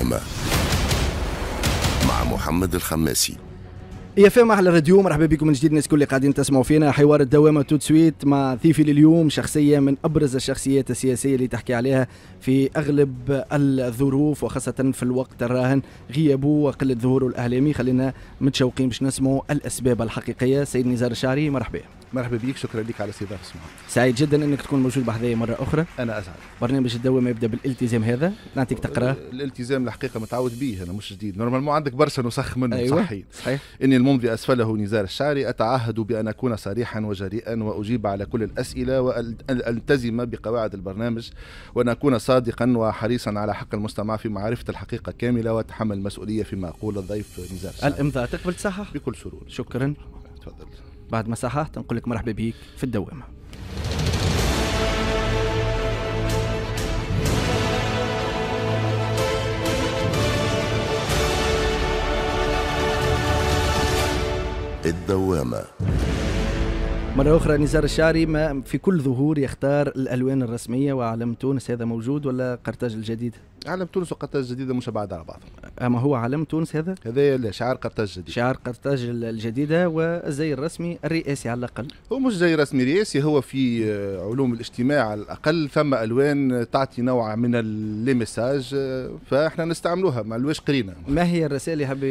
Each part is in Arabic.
يفاهمة مع محمد الخماسي يا فهم احلى راديو مرحبا بكم من جديد الناس الكل اللي قاعدين تسمعوا فينا حوار الدوامه تو سويت مع ضيفي لليوم شخصيه من ابرز الشخصيات السياسيه اللي تحكي عليها في اغلب الظروف وخاصه في الوقت الراهن غيابه وقله ظهوره الاعلامي خلينا متشوقين باش نسمعوا الاسباب الحقيقيه سيد نزار الشعري مرحبا مرحبا بك شكرا لك على استضافه سمعة سعيد جدا انك تكون موجود بحذايا مره اخرى انا اسعد برنامج الدوام يبدا بالالتزام هذا نعطيك أه، تقرا الالتزام الحقيقه متعود به انا مش جديد نورمالمون عندك برشا نسخ منه أيوة. صحيح صحيح اني الممضي اسفله نزار الشعري اتعهد بان اكون صريحا وجريئا واجيب على كل الاسئله والتزم بقواعد البرنامج وان اكون صادقا وحريصا على حق المستمع في معرفه الحقيقه كامله واتحمل المسؤوليه فيما اقول الضيف نزار الشعري الامضاء تقبل تصحح بكل سرور شكرا تفضل بعد ما تنقل لك مرحبا بك في الدوامة الدوامة مرة أخرى نزار الشعري ما في كل ظهور يختار الألوان الرسمية وعلم تونس هذا موجود ولا قرطاج الجديد؟ علم تونس وقرطاج الجديده مش بعد على بعضهم اما هو علم تونس هذا هذا لا شعار قرطاج الجديد شعار قرطاج الجديده والزي الرسمي الرئاسي على الاقل هو مش زي رسمي رئاسي هو في علوم الاجتماع على الاقل ثم الوان تعطي نوع من لي ميساج فاحنا نستعملوها ما لواش قرينا ما هي الرسائل اللي حاب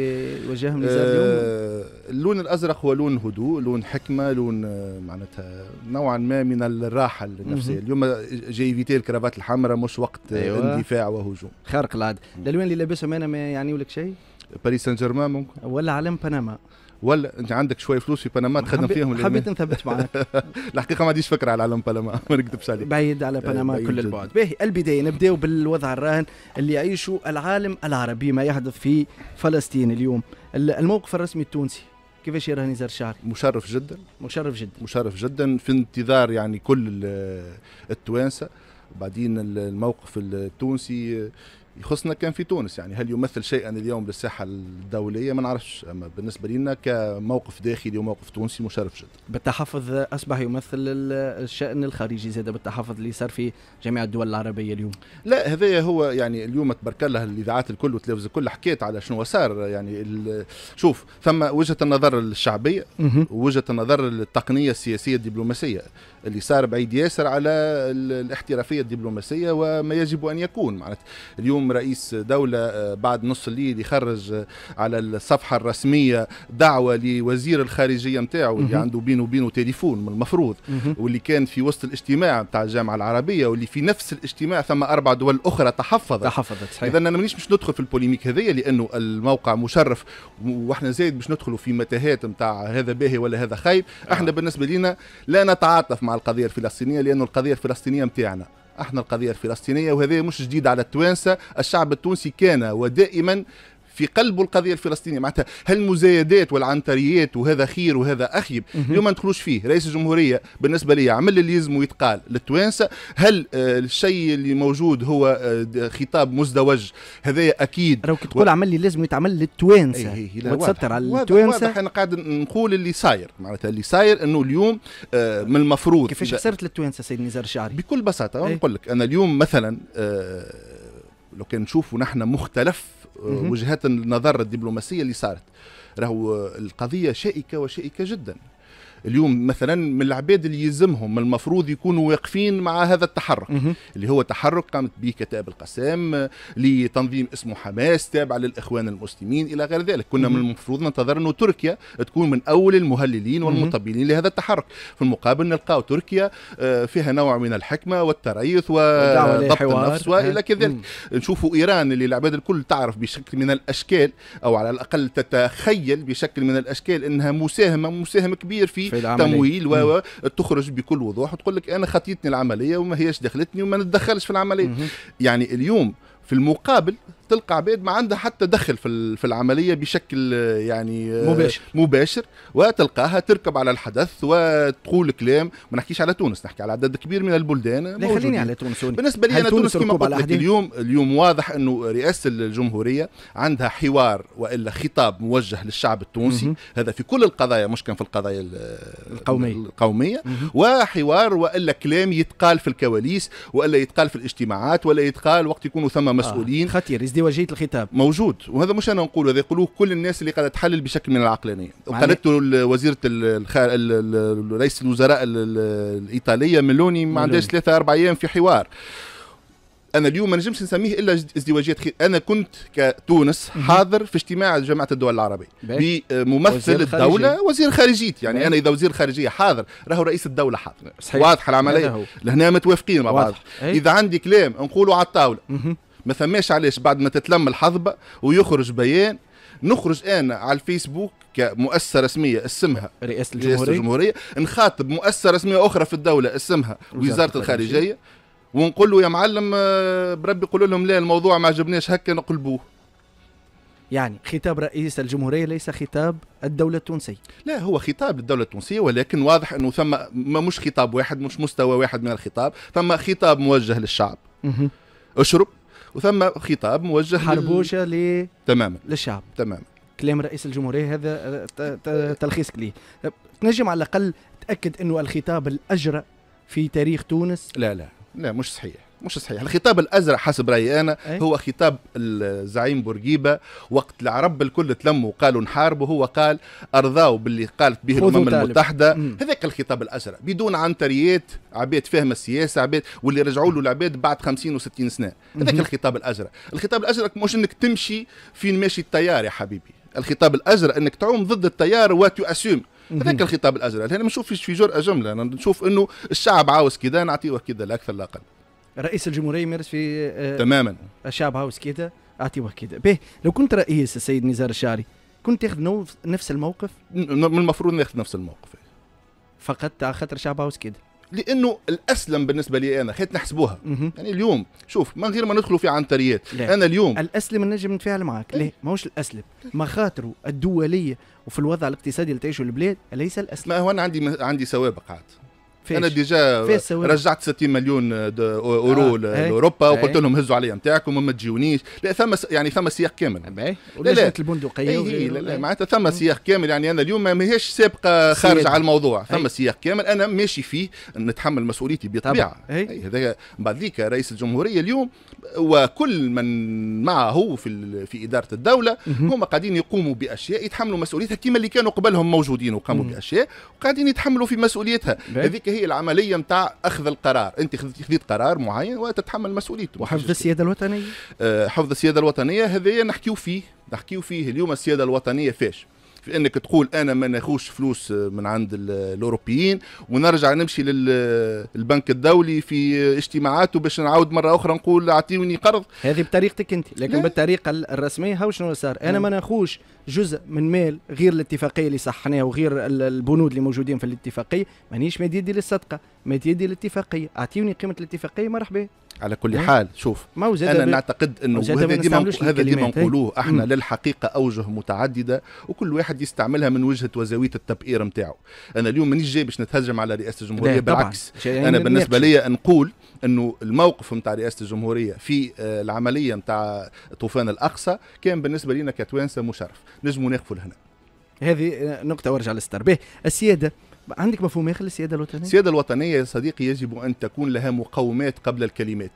يوجهها من اليوم آه، اللون الازرق هو لون هدوء لون حكمه لون آه، معناتها نوعا ما من الراحه النفسيه اليوم جاي فيتي الكرافات الحمراء مش وقت أيوة. اندفاع وهجوم النجوم خارق العاده الالوان اللي لابسها ما يعني لك شيء باريس سان جيرمان ممكن ولا علم بنما ولا انت عندك شويه فلوس في بنما تخدم فيهم حبيت نثبت معك الحقيقه ما عنديش فكره على علم بنما ما نكذبش عليك بعيد على آه، بنما كل جد. البعد باهي البدايه نبداو بالوضع الراهن اللي يعيشه العالم العربي ما يحدث في فلسطين اليوم الموقف الرسمي التونسي كيفاش يراه نزار الشعري؟ مشرف جدا مشرف جدا مشرف جدا في انتظار يعني كل التوانسه وبعدين الموقف التونسي يخصنا كان في تونس يعني هل يمثل شيئا اليوم للساحه الدوليه ما نعرفش اما بالنسبه لنا كموقف داخلي وموقف تونسي مشرف جدا. بالتحفظ اصبح يمثل الشان الخارجي زاد بالتحفظ اللي صار في جميع الدول العربيه اليوم. لا هذا هو يعني اليوم تبارك الله الاذاعات الكل والتلفزه الكل حكيت على شنو صار يعني شوف ثم وجهه النظر الشعبيه ووجهه النظر التقنيه السياسيه الدبلوماسيه اللي صار بعيد ياسر على الاحترافيه الدبلوماسيه وما يجب ان يكون معناتها اليوم اليوم رئيس دولة آه، بعد نص الليل يخرج آه، على الصفحة الرسمية دعوة لوزير الخارجية نتاعو اللي عنده بينه وبينه تليفون من المفروض واللي كان في وسط الاجتماع نتاع الجامعة العربية واللي في نفس الاجتماع ثم أربع دول أخرى تحفظت تحفظت صحيح إذا أنا مانيش باش ندخل في البوليميك هذية لأنه الموقع مشرف واحنا زايد باش ندخلوا في متاهات نتاع هذا باهي ولا هذا خايب آه. احنا بالنسبة لنا لا نتعاطف مع القضية الفلسطينية لأنه القضية الفلسطينية نتاعنا احنا القضيه الفلسطينيه وهذه مش جديد على التوانسه الشعب التونسي كان ودائما في قلب القضيه الفلسطينيه معناتها هالمزايدات والعنتريات وهذا خير وهذا اخيب اليوم ما ندخلوش فيه رئيس الجمهوريه بالنسبه لي عمل اللي يلزم يتقال للتوانسه هل آه، الشيء اللي موجود هو آه، خطاب مزدوج هذا اكيد راك تقول و... عمل اللي لازم يتعمل للتوانسه ايه, إيه، وتستر على التوانسه واضح انا قاعد نقول اللي صاير معناتها اللي صاير انه اليوم آه من المفروض كيفاش خسرت للتوانسه سيد نزار الشعري بكل بساطه ايه؟ نقول لك انا اليوم مثلا آه لو كان نشوفوا نحن مختلف وجهات النظر الدبلوماسيه اللي صارت راهو القضيه شائكه وشائكه جدا اليوم مثلا من العباد اللي يلزمهم المفروض يكونوا واقفين مع هذا التحرك مه. اللي هو تحرك قامت به كتائب القسام لتنظيم اسمه حماس تابع للاخوان المسلمين الى غير ذلك كنا مه. من المفروض ننتظر انه تركيا تكون من اول المهللين والمطبلين لهذا التحرك في المقابل نلقاو تركيا آه، فيها نوع من الحكمه والتريث وضبط النفس والى كذلك نشوفوا ايران اللي العباد الكل تعرف بشكل من الاشكال او على الاقل تتخيل بشكل من الاشكال انها مساهمه مساهم كبير في تمويل و تخرج بكل وضوح وتقول لك انا خطيتني العمليه وما هيش دخلتني وما نتدخلش في العمليه مم. يعني اليوم في المقابل تلقى عباد ما عندها حتى دخل في في العمليه بشكل آه، يعني آه، مباشر مباشر وتلقاها تركب على الحدث وتقول كلام ما نحكيش على تونس نحكي على عدد كبير من البلدان لا خليني على تونس بالنسبه لي انا تونس كما قلت لك اليوم اليوم واضح انه رئاسه الجمهوريه عندها حوار والا خطاب موجه للشعب التونسي م-م. هذا في كل القضايا مش كان في القضايا القوميه القوميه م-م. وحوار والا كلام يتقال في الكواليس والا يتقال في الاجتماعات ولا يتقال وقت يكونوا ثم آه. مسؤولين آه. خطير ازدواجيه الخطاب موجود وهذا مش انا نقوله هذا يقولوه كل الناس اللي قاعده تحلل بشكل من العقلانيه قالته وزيره الخار... رئيس الوزراء الايطاليه ميلوني ما عندهاش ثلاثه اربع ايام في حوار انا اليوم ما نجمش نسميه الا ازدواجيه خي... انا كنت كتونس حاضر في اجتماع جامعه الدول العربيه بممثل الدوله وزير خارجيتي يعني بيه. انا اذا وزير خارجيه حاضر راهو رئيس الدوله حاضر صحيح. واضحه العمليه لهنا متوافقين مع بعض إيه؟ اذا عندي كلام نقوله على الطاوله مه. ما ثماش علاش بعد ما تتلم الحظبة ويخرج بيان نخرج انا على الفيسبوك كمؤسسه رسميه اسمها رئاسه الجمهوريه, رئاسة الجمهورية نخاطب مؤسسه رسميه اخرى في الدوله اسمها وزاره الخارجيه ونقول له يا معلم آه، بربي يقول لهم لا الموضوع ما عجبناش هكا نقلبوه يعني خطاب رئيس الجمهوريه ليس خطاب الدوله التونسيه لا هو خطاب للدوله التونسيه ولكن واضح انه ثم ما مش خطاب واحد مش مستوى واحد من الخطاب ثم خطاب موجه للشعب اشرب وثم خطاب موجه حربوشه ل... تماما للشعب تماما كلام رئيس الجمهورية هذا آه، تلخيصك ليه تنجم على الأقل تأكد أنه الخطاب الأجرى في تاريخ تونس لا لا لا مش صحيح مش صحيح الخطاب الازرق حسب رايي انا أي؟ هو خطاب الزعيم بورقيبه وقت العرب الكل تلموا وقالوا نحاربوا هو قال ارضاوا باللي قالت به الامم المتحده هذاك الخطاب الازرق بدون عنتريات عباد فهم السياسه عباد واللي رجعوا له العباد بعد 50 و60 سنه هذاك الخطاب الازرق الخطاب الازرق مش انك تمشي فين ماشي التيار يا حبيبي الخطاب الازرق انك تعوم ضد التيار وتؤسيم هذاك الخطاب الازرق انا ما نشوفش في جرأه جمله انا نشوف انه الشعب عاوز كذا نعطيه كذا لا اكثر لا اقل رئيس الجمهوريه يمارس في آه، تماما الشعب هاوس كده اعطي كده به لو كنت رئيس السيد نزار الشعري كنت تاخذ نفس الموقف من المفروض ناخذ نفس الموقف فقط على خاطر شعب هاوس كده لانه الاسلم بالنسبه لي انا خيت نحسبوها يعني اليوم شوف من غير ما ندخلوا في عنتريات انا اليوم الاسلم نجم نتفاعل معك ليه ماهوش الاسلم مخاطره الدوليه وفي الوضع الاقتصادي اللي تعيشه البلاد ليس الاسلم ما هو انا عندي عندي سوابق عاد فيش. انا ديجا رجعت 60 مليون اورو آه. لاوروبا آه. وقلت لهم هزوا عليا نتاعكم وما تجيونيش لا ثم يعني ثم سياق كامل لا لا البندقيه إيه، لا لا إيه. معناتها ثم سياق كامل يعني انا اليوم ماهيش سابقه خارج على الموضوع ثم سياق كامل انا ماشي فيه نتحمل مسؤوليتي بطبيعه إيه، هذا بعد ذيك رئيس الجمهوريه اليوم وكل من معه في في اداره الدوله هم قاعدين يقوموا باشياء يتحملوا مسؤوليتها كما اللي كانوا قبلهم موجودين وقاموا باشياء وقاعدين يتحملوا في مسؤوليتها هذيك هي هي العمليه نتاع اخذ القرار انت خذيت قرار معين وتتحمل مسؤوليته وحفظ السياده الوطنيه آه، حفظ السياده الوطنيه هذايا نحكيو فيه نحكيو فيه اليوم السياده الوطنيه فاش في انك تقول انا ما ناخوش فلوس من عند الاوروبيين ونرجع نمشي للبنك الدولي في اجتماعاته باش نعاود مره اخرى نقول اعطيوني قرض هذه بطريقتك انت لكن لا. بالطريقه الرسميه هاو شنو صار انا نعم. ما ناخوش جزء من مال غير الاتفاقيه اللي صحناها وغير البنود اللي موجودين في الاتفاقيه مانيش مديدي يدي للصدقه مديدي يدي للاتفاقيه اعطيوني قيمه الاتفاقيه مرحبا على كل حال شوف انا نعتقد انه هذا ديما هذا ديما نقولوه احنا للحقيقه اوجه متعدده وكل واحد يستعملها من وجهه وزاويه التبئير نتاعو انا اليوم مانيش جاي باش نتهجم على رئاسه الجمهوريه بالعكس يعني انا بالنسبه لي نقول انه الموقف نتاع رئاسه الجمهوريه في آه، العمليه نتاع طوفان الاقصى كان بالنسبه لنا كتوانسه مشرف نجموا ناخذوا لهنا هذه آه، نقطة وارجع للستار السيادة عندك مفهوم اخر للسياده الوطنيه؟ السياده الوطنيه يا صديقي يجب ان تكون لها مقومات قبل الكلمات.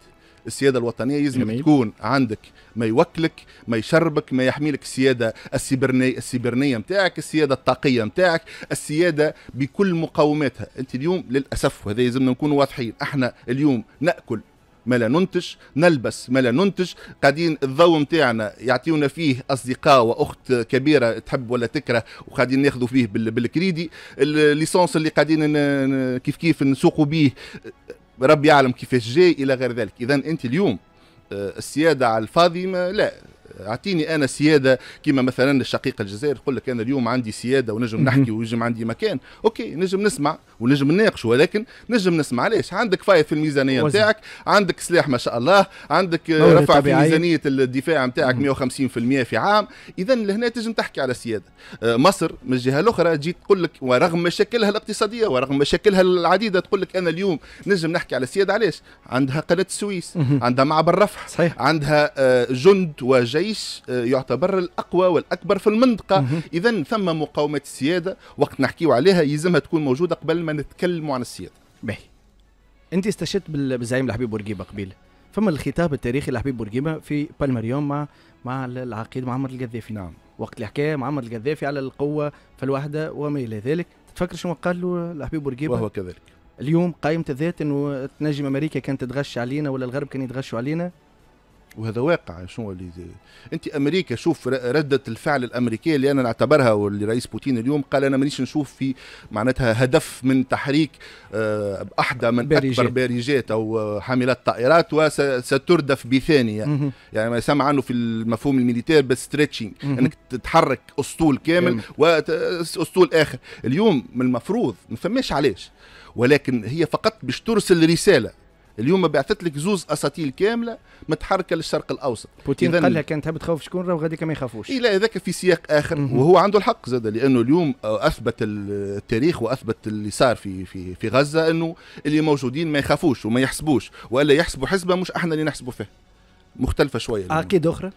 السياده الوطنيه جميل. تكون عندك ما يوكلك ما يشربك ما يحميلك السياده السيبرني السيبرنيه نتاعك السياده الطاقيه نتاعك السياده بكل مقوماتها انت اليوم للاسف وهذا لازمنا نكونوا واضحين احنا اليوم ناكل ما لا ننتج نلبس ما لا ننتج قاعدين الضوء نتاعنا يعطيونا فيه اصدقاء واخت كبيره تحب ولا تكره وقاعدين ناخذوا فيه بالكريدي الليسونس اللي قاعدين كيف كيف نسوقوا به ربي يعلم كيفاش جاي الى غير ذلك اذا انت اليوم آه، السياده على الفاضي ما لا اعطيني انا سياده كما مثلا الشقيق الجزائر يقول لك انا اليوم عندي سياده ونجم نحكي ونجم عندي مكان اوكي نجم نسمع ونجم نناقشوا ولكن نجم نسمع ليش عندك فايف في الميزانيه نتاعك عندك سلاح ما شاء الله عندك رفع في ميزانيه الدفاع نتاعك 150% في عام اذا لهنا تجم تحكي على سياده آه، مصر من الجهه الاخرى تجي تقول لك ورغم مشاكلها الاقتصاديه ورغم مشاكلها العديده تقول لك انا اليوم نجم نحكي على سياده علاش عندها قناه السويس عندها معبر رفح صحيح. عندها آه، جند وجيش آه، يعتبر الاقوى والاكبر في المنطقه اذا ثم مقاومه السياده وقت نحكيو عليها يلزمها تكون موجوده قبل ما نتكلموا عن السياده باهي انت استشهدت بالزعيم الحبيب بورقيبه قبيل فما الخطاب التاريخي لحبيب بورقيبه في بالماريوم مع مع العقيد معمر القذافي نعم وقت اللي حكى معمر القذافي على القوه في الوحده وما الى ذلك تفكر شنو قال له الحبيب بورقيبه وهو كذلك اليوم قائمة الذات انه تنجم امريكا كانت تتغش علينا ولا الغرب كان يتغشوا علينا وهذا واقع شنو اللي انت امريكا شوف رده الفعل الامريكيه اللي انا نعتبرها واللي رئيس بوتين اليوم قال انا مانيش نشوف في معناتها هدف من تحريك آه، احدى من باريجات. اكبر بارجات او حاملات طائرات وستردف بثانيه مه. يعني ما يسمى عنه في المفهوم الميليتير بالستريتشنج انك تتحرك اسطول كامل واسطول اخر اليوم من المفروض ما فماش علاش ولكن هي فقط باش ترسل رساله اليوم بعثت لك زوز اساتيل كامله متحركه للشرق الاوسط بوتين قالها كانت تحب تخوف شكون راه غاديك ما يخافوش إيه لا في سياق اخر مم. وهو عنده الحق زاد لانه اليوم اثبت التاريخ واثبت اللي صار في في في غزه انه اللي موجودين ما يخافوش وما يحسبوش والا يحسبوا حسبه مش احنا اللي نحسبوا فيها مختلفة شوية عقيدة أخرى؟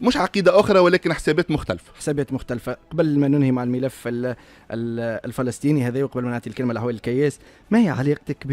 مش عقيدة أخرى ولكن حسابات مختلفة حسابات مختلفة قبل ما ننهي مع الملف الفلسطيني هذا وقبل ما نعطي الكلمة لحوالي الكياس ما هي علاقتك ب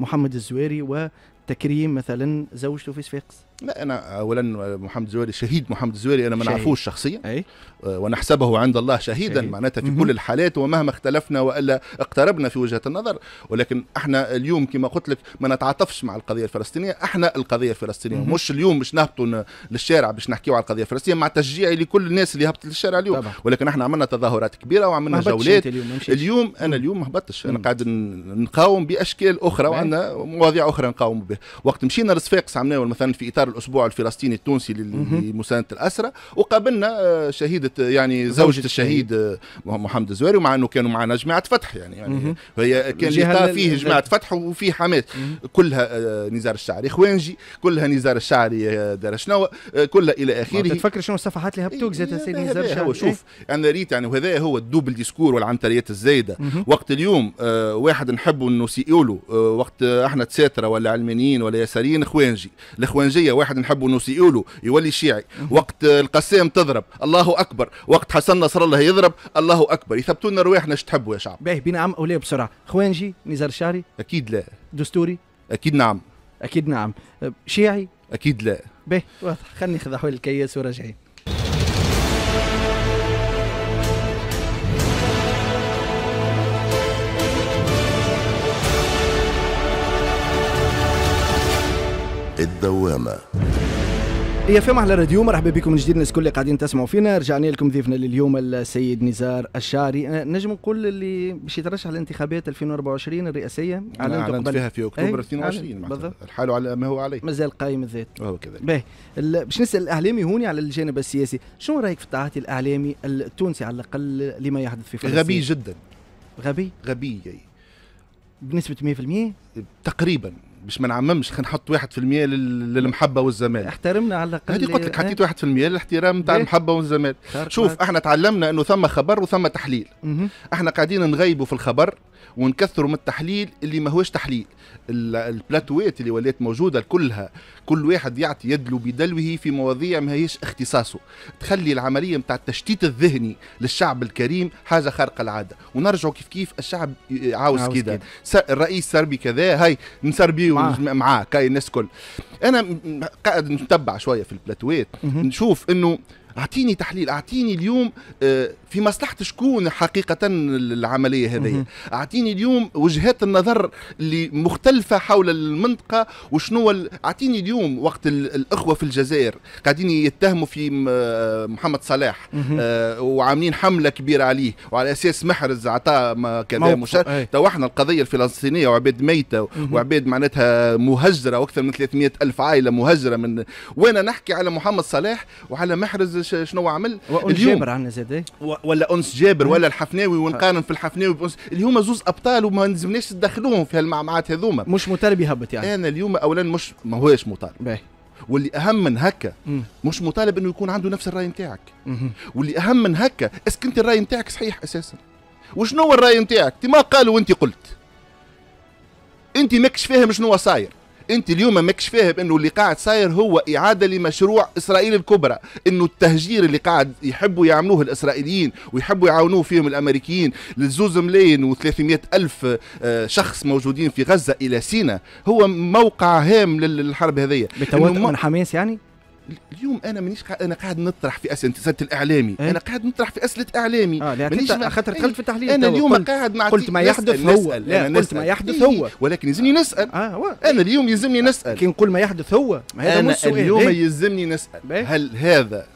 محمد الزويري وتكريم مثلا زوجته في صفاقس لا انا اولا محمد الزويري شهيد محمد الزويري انا ما نعرفوش شخصيا أي؟ آه، ونحسبه عند الله شهيدا شهيد. معناتها في كل الحالات ومهما اختلفنا والا اقتربنا في وجهه النظر ولكن احنا اليوم كما قلت لك ما نتعاطفش مع القضيه الفلسطينيه احنا القضيه الفلسطينيه مم. مش اليوم مش نهبطوا للشارع باش نحكيوا على القضيه الفلسطينيه مع تشجيعي لكل الناس اللي هبطت للشارع اليوم طبعا. ولكن احنا عملنا تظاهرات كبيره وعملنا جولات اليوم, اليوم انا اليوم ما هبطتش انا قاعد نقاوم باشكال اخرى وعندنا مواضيع اخرى نقاوم بها وقت مشينا لصفاقس عملنا مثلا في اطار دار الاسبوع الفلسطيني التونسي لمسانده الاسرى وقابلنا آه، شهيده يعني زوجة الشهيد آه، محمد الزواري ومع انه كانوا معنا جماعه فتح يعني يعني هي كان لقاء فيه جماعه فتح وفيه حماس آه، كلها نزار الشعري خوانجي كلها نزار الشعري دار شنو كلها الى اخره تفكر شنو الصفحات اللي هبطوك زاد سيدي نزار الشعري شوف إيه؟ انا ريت يعني وهذا هو الدوبل ديسكور والعنتريات الزايده وقت اليوم واحد نحبوا انه سي وقت احنا تساتره ولا علمانيين ولا يساريين خوانجي الخوانجيه واحد نحبوا نسيئوا له يولي شيعي وقت القسام تضرب الله اكبر وقت حسن نصر الله يضرب الله اكبر يثبتوا لنا رواحنا اش تحبوا يا شعب باهي بينا عم بسرعه خوانجي نزار الشعري اكيد لا دستوري اكيد نعم اكيد نعم شيعي اكيد لا باهي خلني ناخذ احوال الكياس وراجعين الدوامة هي فيهم على راديو مرحبا بكم من جديد الناس الكل اللي قاعدين تسمعوا فينا رجعنا لكم ضيفنا لليوم السيد نزار الشاري أه، نجم نقول اللي باش يترشح لانتخابات 2024 الرئاسيه على اعلنت قبل فيها في إيه، اكتوبر 22 الحال على ما هو عليه مازال قايم الذات وهو كذلك باهي باش نسال الاعلامي هوني على الجانب السياسي شنو رايك في التعاطي الاعلامي التونسي على الاقل لما يحدث في فلسطين غبي جدا غبي غبي يعني. بنسبه 100% تقريبا باش ما نعممش خلينا نحط 1% للمحبه والزمان احترمنا على الاقل هذه قلت لك إيه؟ حطيت 1% للاحترام نتاع المحبه والزمان شوف احنا تعلمنا انه ثم خبر وثم تحليل احنا قاعدين نغيبوا في الخبر ونكثروا من التحليل اللي ماهوش تحليل البلاتوات اللي ولات موجوده كلها كل واحد يعطي يدلو بدلوه في مواضيع ماهيش اختصاصه تخلي العمليه نتاع التشتيت الذهني للشعب الكريم حاجه خارقه العاده ونرجعوا كيف كيف الشعب عاوز كده الرئيس سربي كذا هاي نسربي معاه كاي الناس كل انا قاعد نتبع شويه في البلاتوات نشوف انه اعطيني تحليل اعطيني اليوم آه، في مصلحه شكون حقيقه العمليه هذه اعطيني اليوم وجهات النظر اللي مختلفه حول المنطقه وشنو اعطيني اليوم وقت الاخوه في الجزائر قاعدين يتهموا في آه، محمد صلاح آه، وعاملين حمله كبيره عليه وعلى اساس محرز عطاه كذا مشار تو احنا القضيه الفلسطينيه وعباد ميته وعباد معناتها مهجره واكثر من 300 الف عائله مهجره من وانا نحكي على محمد صلاح وعلى محرز شنو عمل وأنس جابر عندنا زاد إيه؟ ولا انس جابر ولا الحفناوي ونقارن في الحفناوي بانس اللي هما زوز ابطال وما لازمناش ندخلوهم في هالمعمعات هذوما مش مطالب يهبط يعني انا اليوم اولا مش ماهوش مطالب باهي واللي اهم من هكا مش مطالب انه يكون عنده نفس الراي نتاعك واللي اهم من هكا اسك انت الراي نتاعك صحيح اساسا وشنو هو الراي نتاعك ما قالوا وانت قلت انت ماكش فاهم شنو صاير انت اليوم ماكش فاهم انه اللي قاعد صاير هو اعاده لمشروع اسرائيل الكبرى انه التهجير اللي قاعد يحبوا يعملوه الاسرائيليين ويحبوا يعاونوه فيهم الامريكيين للزوز ملايين و300 الف آه، شخص موجودين في غزه الى سينا هو موقع هام للحرب هذه من حماس يعني اليوم انا مانيش قا... انا قاعد نطرح في اسئله الاعلامي ايه؟ انا قاعد نطرح في اسئله اعلامي اه مانيش ما... خاطر دخلت إيه؟ في التحليل انا اليوم قلت قاعد مع قلت ما يحدث نسأل. هو لا قلت نسأل. ما يحدث إيه؟ هو ولكن يلزمني نسال آه آه. انا اليوم يلزمني نسال كي نقول ما يحدث هو ما هذا انا اليوم يلزمني نسال هل هذا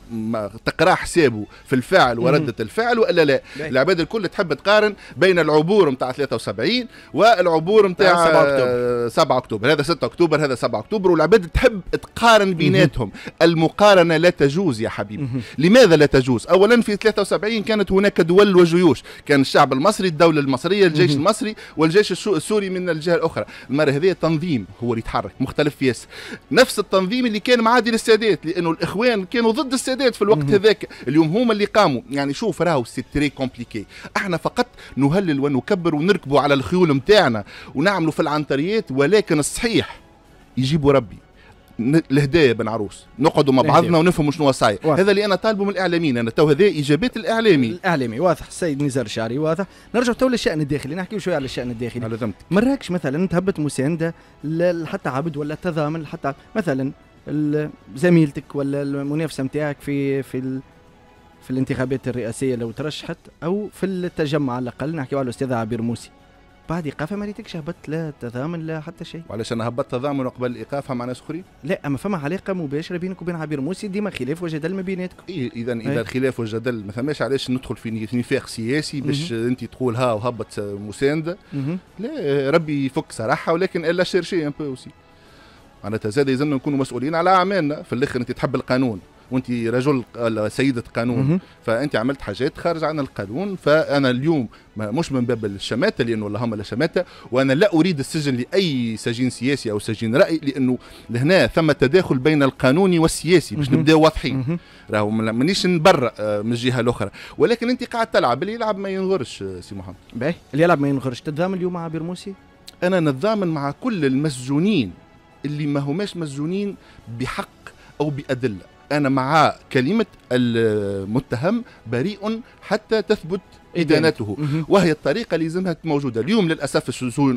تقرا حسابه في الفعل ورده الفعل والا لا العباد الكل تحب تقارن بين العبور نتاع 73 والعبور نتاع 7 اكتوبر 7 اكتوبر هذا 6 اكتوبر هذا 7 اكتوبر والعباد تحب تقارن بيناتهم المقارنه لا تجوز يا حبيبي لماذا لا تجوز اولا في 73 كانت هناك دول وجيوش كان الشعب المصري الدوله المصريه الجيش المصري والجيش السوري من الجهه الاخرى المره هذه تنظيم هو اللي يتحرك مختلف ياسر نفس التنظيم اللي كان معادي للسادات لانه الاخوان كانوا ضد السادات السادات في الوقت هذاك اليوم هما اللي قاموا يعني شوف راهو سي تري كومبليكي احنا فقط نهلل ونكبر ونركبوا على الخيول نتاعنا ونعملوا في العنتريات ولكن الصحيح يجيبوا ربي الهدايا بن عروس نقعدوا مع بعضنا ونفهموا شنو صاير هذا اللي انا طالبه من الاعلاميين انا تو هذا اجابات الاعلامي الاعلامي واضح السيد نزار الشعري واضح نرجع تو للشان الداخلي نحكي شويه على الشان الداخلي مراكش مثلا تهبط مسانده حتى عبد ولا تضامن حتى مثلا زميلتك ولا المنافسه نتاعك في في في الانتخابات الرئاسيه لو ترشحت او في التجمع على الاقل نحكيو على الاستاذ عبير موسي بعد ايقافها ما ريتكش هبطت لا تضامن لا حتى شيء وعلاش انا هبطت تضامن قبل ايقافها مع ناس اخرين لا اما فما علاقه مباشره بينك وبين عبير موسي ديما خلاف وجدل ما بيناتكم إيه اذا اذا الخلاف إيه. والجدل ما فماش علاش ندخل في نفاق سياسي باش انت تقول ها وهبط مسانده لا ربي يفك صراحه ولكن الا شيرشي ان بو اوسي معناتها زاد يلزمنا نكونوا مسؤولين على اعمالنا في الاخر انت تحب القانون وانت رجل سيده قانون فانت عملت حاجات خارج عن القانون فانا اليوم مش من باب الشماته لانه اللهم لا شماته وانا لا اريد السجن لاي سجين سياسي او سجين راي لانه لهنا ثم تداخل بين القانوني والسياسي باش نبدا واضحين راهو مانيش نبرا آه، من الجهه الاخرى ولكن انت قاعد تلعب اللي يلعب ما ينغرش آه، سي محمد باهي اللي يلعب ما ينغرش تتضامن اليوم مع بيرموسي انا نتضامن مع كل المسجونين اللي ما هماش مسجونين بحق او بادله انا مع كلمه المتهم بريء حتى تثبت ادانته وهي الطريقه اللي لازمها موجوده اليوم للاسف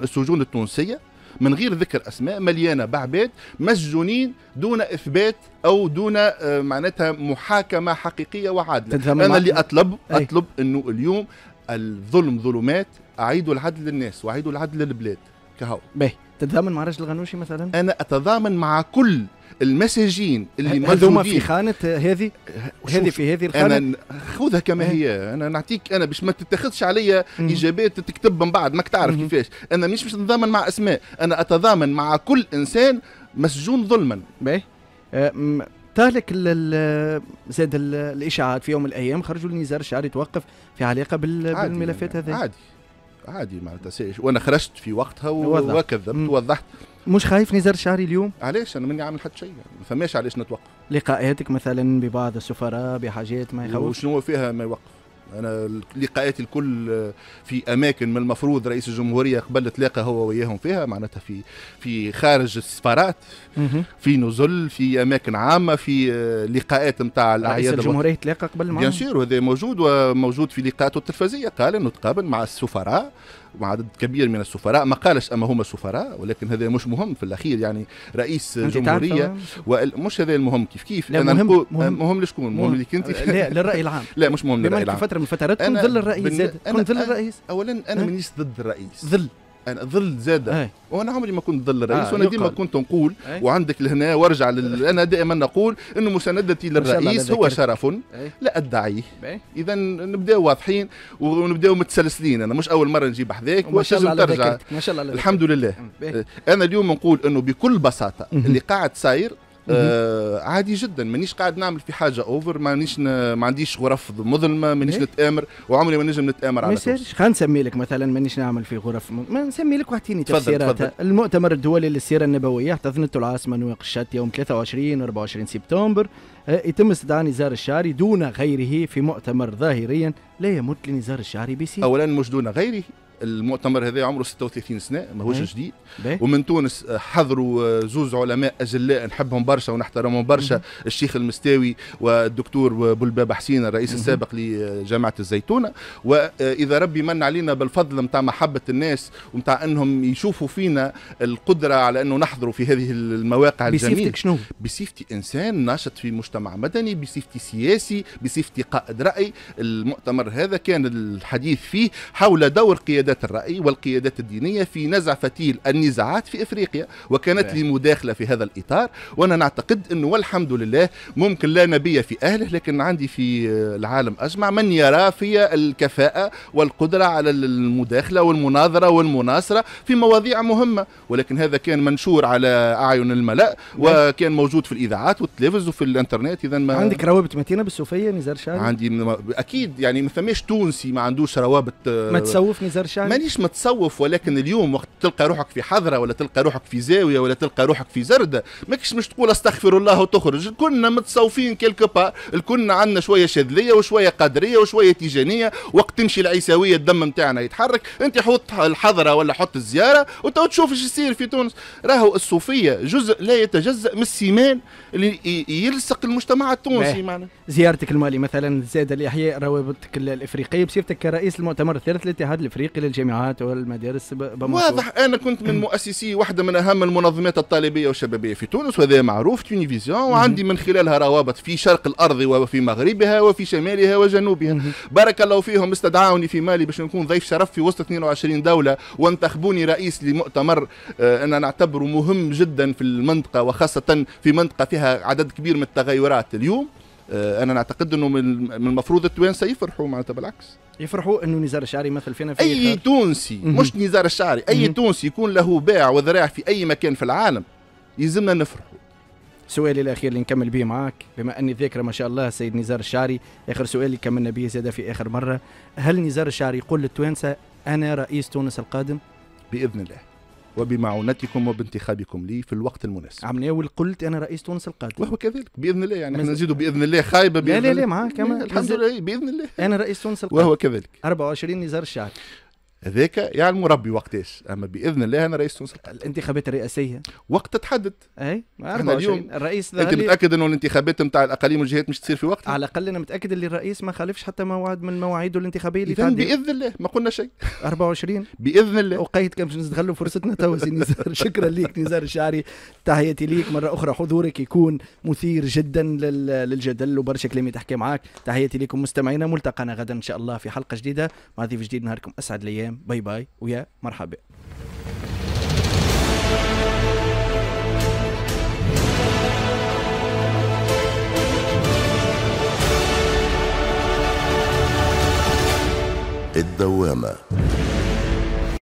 السجون, التونسيه من غير ذكر اسماء مليانه بعباد مسجونين دون اثبات او دون آه، معناتها محاكمه حقيقيه وعادله انا اللي اطلب اطلب انه اليوم الظلم ظلمات اعيدوا العدل للناس واعيدوا العدل للبلاد كهو باهي تتضامن مع رجل الغنوشي مثلا؟ انا اتضامن مع كل المساجين اللي موجودين في خانه هذه هذه في هذه الخانه انا خذها كما هي انا نعطيك انا باش ما تتخذش عليا اجابات تكتب من بعد ماك تعرف كيفاش انا مش باش نتضامن مع اسماء انا اتضامن مع كل انسان مسجون ظلما باهي تهلك زاد الاشاعات في يوم من الايام خرجوا لنزار الشعري توقف في علاقه بالملفات هذه عادي عادي معناتها وانا خرجت في وقتها وكذبت ووضحت مش خايف نزار شعري اليوم؟ علاش انا ماني عامل حتى شيء يعني ما فماش علاش نتوقف لقاءاتك مثلا ببعض السفراء بحاجات ما يخوفش وشنو فيها ما يوقف انا لقاءاتي الكل في اماكن من المفروض رئيس الجمهوريه قبل تلاقى هو وياهم فيها معناتها في في خارج السفارات في نزل في اماكن عامه في لقاءات نتاع الاعياد رئيس الجمهوريه تلاقى قبل ما بيان سور هذا موجود وموجود في لقاءاته التلفزيونيه قال انه تقابل مع السفراء وعدد عدد كبير من السفراء ما قالش أما هما سفراء ولكن هذا مش مهم في الأخير يعني رئيس جمهورية ومش هذا المهم كيف كيف لا مهم, مهم, مهم لشكون مهم ليك أنت لا للرأي العام لا مش مهم للرأي العام فترة من الفترات كنت ظل الرئيس كنت ظل الرئيس أولا أنا مانيش ضد الرئيس ظل انا ظل زاد وانا عمري ما كنت ظل رئيس آه وانا ديما كنت نقول أي. وعندك لهنا وارجع لل... انا دائما نقول انه مساندتي للرئيس هو شرف لا ادعيه اذا نبداو واضحين ونبداو متسلسلين انا مش اول مره نجيب حذاك وشجم ترجع ما شاء الله الحمد لله بي. أمم. إيه. انا اليوم نقول انه بكل بساطه اللي قاعد صاير آه عادي جدا مانيش قاعد نعمل في حاجه اوفر مانيش ن... ما عنديش غرف مظلمه مانيش إيه. نتامر وعمري ما نجم نتامر على مش خلينا نسمي لك مثلا مانيش نعمل في غرف ما نسمي لك واعطيني تفسيرات المؤتمر الدولي للسيره النبويه احتضنته العاصمه نواق الشات يوم 23 و 24 سبتمبر آه، يتم استدعاء نزار الشعري دون غيره في مؤتمر ظاهريا لا يمت لنزار الشعري بسي اولا مش دون غيره المؤتمر هذا عمره 36 سنه ماهوش جديد ومن تونس حضروا زوز علماء اجلاء نحبهم برشا ونحترمهم برشا الشيخ المستاوي والدكتور بلباب حسين الرئيس السابق لجامعه الزيتونه واذا ربي من علينا بالفضل نتاع محبه الناس ونتاع انهم يشوفوا فينا القدره على انه نحضروا في هذه المواقع الجميله بصفتك شنو؟ بصفتي انسان ناشط في مجتمع مدني بصفتي سياسي بصفتي قائد راي المؤتمر هذا كان الحديث فيه حول دور قيادة قيادات الرأي والقيادات الدينية في نزع فتيل النزاعات في إفريقيا وكانت لي مداخلة في هذا الإطار وأنا نعتقد أنه والحمد لله ممكن لا نبي في أهله لكن عندي في العالم أجمع من يرى في الكفاءة والقدرة على المداخلة والمناظرة والمناصرة في مواضيع مهمة ولكن هذا كان منشور على أعين الملأ نعم. وكان موجود في الإذاعات والتلفز وفي الإنترنت إذا ما عندك روابط متينة بالصوفية نزار شاعر عندي أكيد يعني ما فماش تونسي ما عندوش روابط آه، ما تسوف نزار يعني مانيش متصوف ولكن اليوم وقت تلقى روحك في حضره ولا تلقى روحك في زاويه ولا تلقى روحك في زرده ماكش مش تقول استغفر الله وتخرج كنا متصوفين كيلكو با كنا عندنا شويه شاذليه وشويه قدريه وشويه تيجانيه وقت تمشي العيساويه الدم نتاعنا يتحرك انت حط الحضره ولا حط الزياره وتو تشوف ايش يصير في تونس راهو الصوفيه جزء لا يتجزا من السيمان اللي يلصق المجتمع التونسي معنا زيارتك المالي مثلا زاد الاحياء روابطك الافريقيه بصفتك كرئيس المؤتمر الثالث للاتحاد الافريقي داخل الجامعات والمدارس واضح انا كنت من مؤسسي واحده من اهم المنظمات الطالبيه والشبابيه في تونس وهذا معروف تونيفيزيون وعندي من خلالها روابط في شرق الارض وفي مغربها وفي شمالها وجنوبها بارك الله فيهم استدعاوني في مالي باش نكون ضيف شرف في وسط 22 دوله وانتخبوني رئيس لمؤتمر آه، انا نعتبره مهم جدا في المنطقه وخاصه في منطقه فيها عدد كبير من التغيرات اليوم آه، انا نعتقد انه من المفروض التوانسه يفرحوا معناتها بالعكس يفرحوا انه نزار الشعري يمثل فينا في اي تونسي مش نزار الشعري اي تونسي يكون له باع وذراع في اي مكان في العالم يلزمنا نفرحوا سؤالي الاخير اللي نكمل به معاك بما اني ذاكره ما شاء الله سيد نزار الشعري اخر سؤال اللي كملنا به زاد في اخر مره هل نزار الشعري يقول للتوانسه انا رئيس تونس القادم باذن الله وبمعونتكم وبانتخابكم لي في الوقت المناسب عم عملية قلت أنا رئيس تونس القادم وهو كذلك بإذن الله يعني احنا نزيدوا بإذن الله خايبة بإذن لا لا لا معاك الحمد لله بإذن الله أنا رئيس تونس القادم وهو كذلك 24 نزار الشعب هذاك يعلم ربي وقتاش اما باذن الله انا رئيس تونس الانتخابات الرئاسيه وقت تحدد اي احنا اليوم الرئيس انت متاكد انه الانتخابات نتاع الاقاليم والجهات مش تصير في وقت على الاقل انا متاكد اللي الرئيس ما خالفش حتى موعد من مواعيده الانتخابيه اللي تعدي باذن الله ما قلنا شيء 24 باذن الله وقيت كان باش نستغلوا فرصتنا توا نزار شكرا لك نزار الشعري تحياتي ليك مره اخرى حضورك يكون مثير جدا للجدل وبرشا كلام تحكي معاك تحياتي لكم مستمعينا ملتقانا غدا ان شاء الله في حلقه جديده مع ضيف جديد نهاركم اسعد الايام القادم باي باي ويا مرحبا الدوامه